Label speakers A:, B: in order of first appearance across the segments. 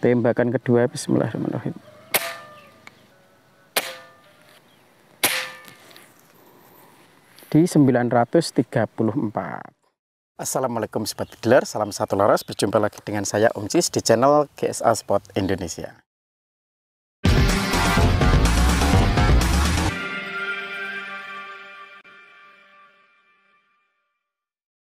A: tembakan kedua bismillahirrahmanirrahim di 934 Assalamualaikum Sobat Gler. salam satu laras, berjumpa lagi dengan saya Om Cis di channel GSA Spot Indonesia.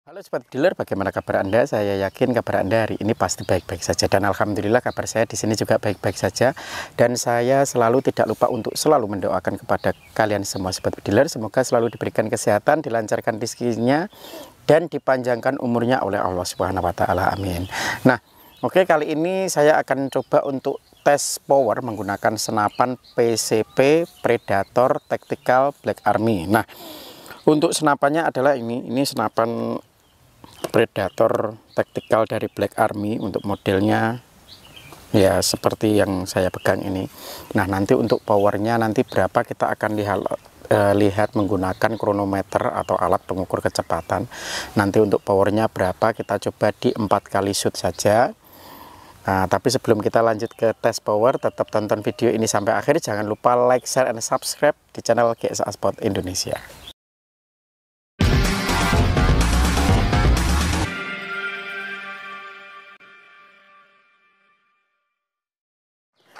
A: Halo Sobat Dealer, bagaimana kabar Anda? Saya yakin kabar Anda hari ini pasti baik-baik saja dan Alhamdulillah kabar saya di sini juga baik-baik saja dan saya selalu tidak lupa untuk selalu mendoakan kepada kalian semua Sobat Dealer semoga selalu diberikan kesehatan, dilancarkan rezekinya dan dipanjangkan umurnya oleh Allah Subhanahu wa taala. Amin. Nah, oke kali ini saya akan coba untuk tes power menggunakan senapan PCP Predator Tactical Black Army. Nah, untuk senapannya adalah ini, ini senapan predator taktikal dari Black Army untuk modelnya ya seperti yang saya pegang ini nah nanti untuk powernya nanti berapa kita akan lihat eh, lihat menggunakan kronometer atau alat pengukur kecepatan nanti untuk powernya berapa kita coba di empat kali shoot saja Nah, tapi sebelum kita lanjut ke tes power, tetap tonton video ini sampai akhir. Jangan lupa like, share, and subscribe di channel GSA Sport Indonesia.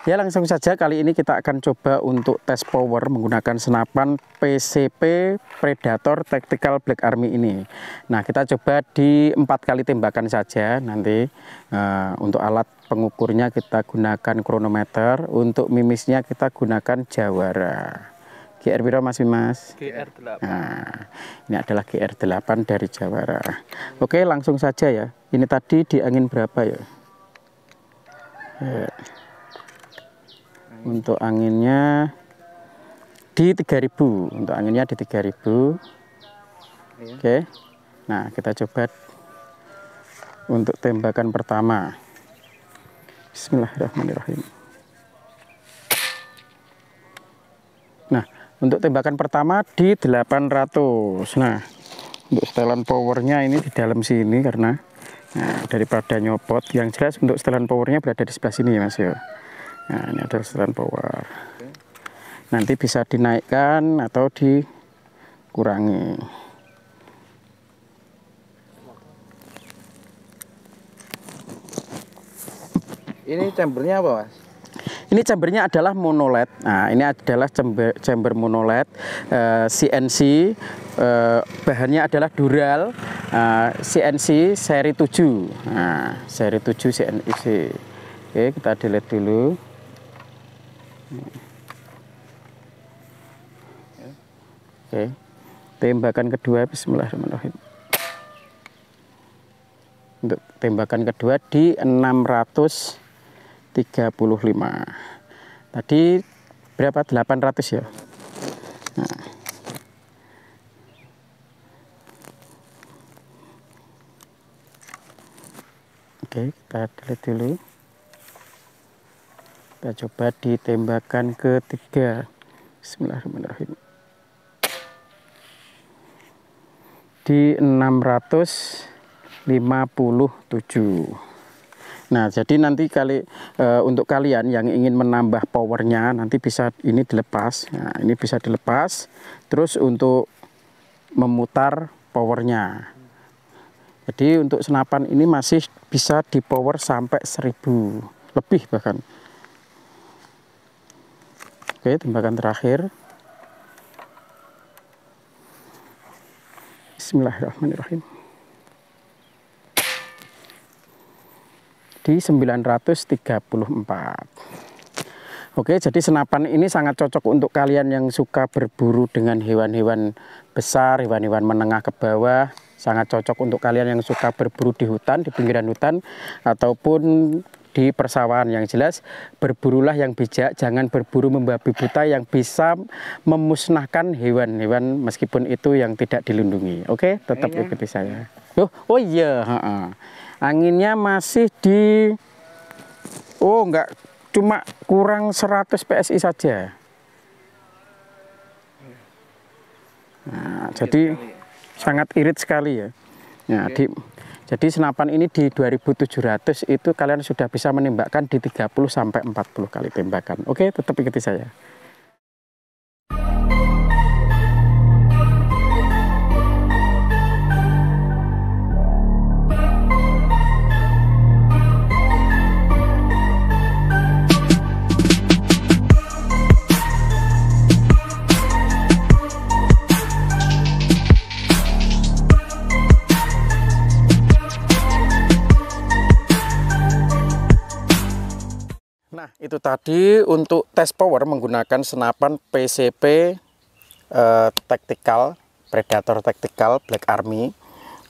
A: Ya langsung saja kali ini kita akan coba untuk tes power menggunakan senapan PCP Predator Tactical Black Army ini. Nah kita coba di empat kali tembakan saja nanti uh, untuk alat pengukurnya kita gunakan kronometer, untuk mimisnya kita gunakan jawara. GR Biro Mas Mas? GR8. Nah, ini adalah GR8 dari jawara. Oke langsung saja ya. Ini tadi di angin berapa ya. Eh, untuk anginnya di 3000 untuk anginnya di 3000 ribu. Iya. oke nah kita coba untuk tembakan pertama Bismillahirrahmanirrahim nah untuk tembakan pertama di 800 nah untuk setelan powernya ini di dalam sini karena nah, daripada nyopot yang jelas untuk setelan powernya berada di sebelah sini ya mas ya Nah, ini ada restoran power. Nanti bisa dinaikkan atau dikurangi. Ini chambernya apa, Mas? Ini chambernya adalah monolet. Nah, ini adalah chamber, chamber monolet uh, eh, CNC. Uh, eh, bahannya adalah dural uh, eh, CNC seri 7. Nah, seri 7 CNC. Oke, kita delete dulu. Oke. Tembakan kedua bismillahirrahmanirrahim. Untuk tembakan kedua di 635. Tadi berapa? 800 ya. Nah. Oke, kita lihat dulu. Kita coba ditembakkan ketiga. Bismillahirrahmanirrahim. Di 657. Nah, jadi nanti kali e, untuk kalian yang ingin menambah powernya nanti bisa ini dilepas. Nah, ini bisa dilepas. Terus untuk memutar powernya. Jadi untuk senapan ini masih bisa dipower sampai 1000 lebih bahkan. Oke, tembakan terakhir. Bismillahirrahmanirrahim. Di 934. Oke, jadi senapan ini sangat cocok untuk kalian yang suka berburu dengan hewan-hewan besar, hewan-hewan menengah ke bawah. Sangat cocok untuk kalian yang suka berburu di hutan, di pinggiran hutan, ataupun di persawahan yang jelas berburulah yang bijak jangan berburu membabi buta yang bisa memusnahkan hewan-hewan meskipun itu yang tidak dilindungi oke okay? tetap Ayah. ikuti saya oh oh iya ha -ha. anginnya masih di oh enggak cuma kurang 100 psi saja nah, iya, jadi ya. sangat irit sekali ya okay. Ya, iya. di jadi senapan ini di 2700 itu kalian sudah bisa menembakkan di 30 sampai 40 kali tembakan. Oke, tetap ikuti saya. Nah, itu tadi untuk tes power menggunakan senapan PCP uh, eh, Tactical, Predator Tactical Black Army.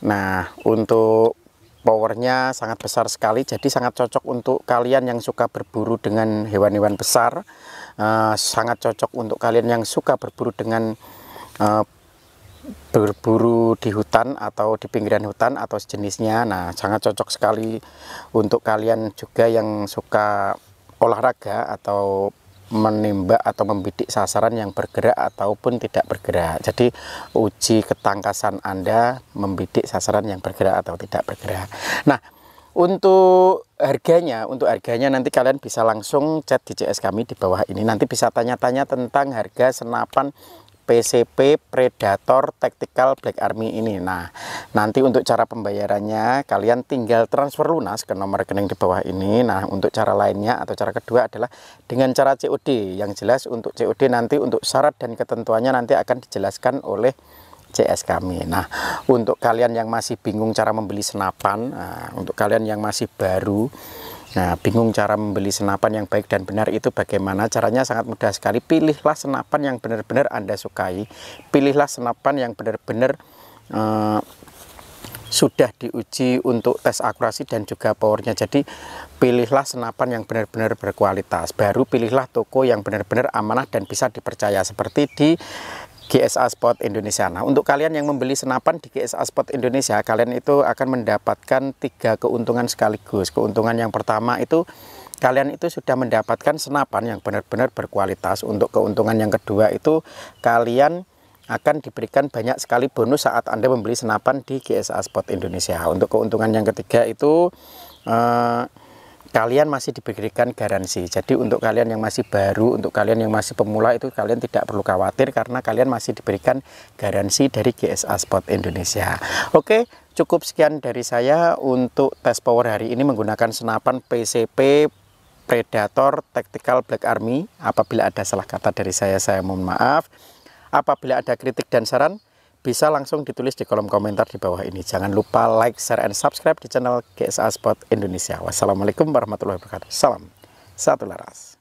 A: Nah, untuk powernya sangat besar sekali, jadi sangat cocok untuk kalian yang suka berburu dengan hewan-hewan besar. Uh, sangat cocok untuk kalian yang suka berburu dengan uh, berburu di hutan atau di pinggiran hutan atau sejenisnya. Nah, sangat cocok sekali untuk kalian juga yang suka olahraga atau menembak atau membidik sasaran yang bergerak ataupun tidak bergerak. Jadi uji ketangkasan Anda membidik sasaran yang bergerak atau tidak bergerak. Nah, untuk harganya, untuk harganya nanti kalian bisa langsung chat di CS kami di bawah ini. Nanti bisa tanya-tanya tentang harga senapan PCP Predator Tactical Black Army ini. Nah, nanti untuk cara pembayarannya kalian tinggal transfer lunas ke nomor rekening di bawah ini. Nah, untuk cara lainnya atau cara kedua adalah dengan cara COD. Yang jelas untuk COD nanti untuk syarat dan ketentuannya nanti akan dijelaskan oleh CS kami. Nah, untuk kalian yang masih bingung cara membeli senapan, nah, untuk kalian yang masih baru Nah, bingung cara membeli senapan yang baik dan benar itu bagaimana? Caranya sangat mudah sekali. Pilihlah senapan yang benar-benar Anda sukai. Pilihlah senapan yang benar-benar eh, sudah diuji untuk tes akurasi dan juga powernya. Jadi, pilihlah senapan yang benar-benar berkualitas. Baru pilihlah toko yang benar-benar amanah dan bisa dipercaya. Seperti di GSA Sport Indonesia. Nah, untuk kalian yang membeli senapan di GSA Sport Indonesia, kalian itu akan mendapatkan tiga keuntungan sekaligus. Keuntungan yang pertama itu kalian itu sudah mendapatkan senapan yang benar-benar berkualitas. Untuk keuntungan yang kedua itu kalian akan diberikan banyak sekali bonus saat Anda membeli senapan di GSA Sport Indonesia. Untuk keuntungan yang ketiga itu eh, kalian masih diberikan garansi. Jadi untuk kalian yang masih baru, untuk kalian yang masih pemula itu kalian tidak perlu khawatir karena kalian masih diberikan garansi dari GSA Sport Indonesia. Oke, cukup sekian dari saya untuk tes power hari ini menggunakan senapan PCP Predator Tactical Black Army. Apabila ada salah kata dari saya, saya mohon maaf. Apabila ada kritik dan saran, bisa langsung ditulis di kolom komentar di bawah ini. Jangan lupa like, share, and subscribe di channel GSA Sport Indonesia. Wassalamualaikum warahmatullahi wabarakatuh. Salam, satu laras.